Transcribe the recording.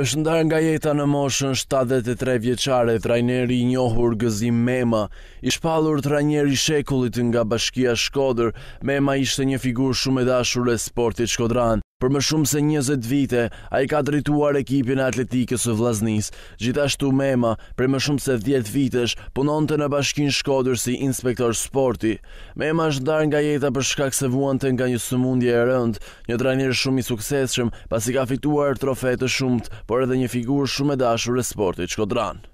është ndarë nga jeta në moshën 73 vjeqare, trajneri i njohur Gëzim Mema, i shpalur trajneri shekullit nga bashkia Shkodër, Mema ishte një figur shumë edashur e sportit Shkodran. Për më shumë se 20 vite, a i ka drituar ekipin e atletikës së vlaznis. Gjithashtu Mema, për më shumë se 10 vitesh, punon të në bashkin shkodur si inspektor sporti. Mema është darë nga jeta për shkak se vuan të nga një sëmundje e rënd, një trajnirë shumë i sukseshëm, pasi ka fituar trofe të shumët, por edhe një figur shumë e dashur e sportit, që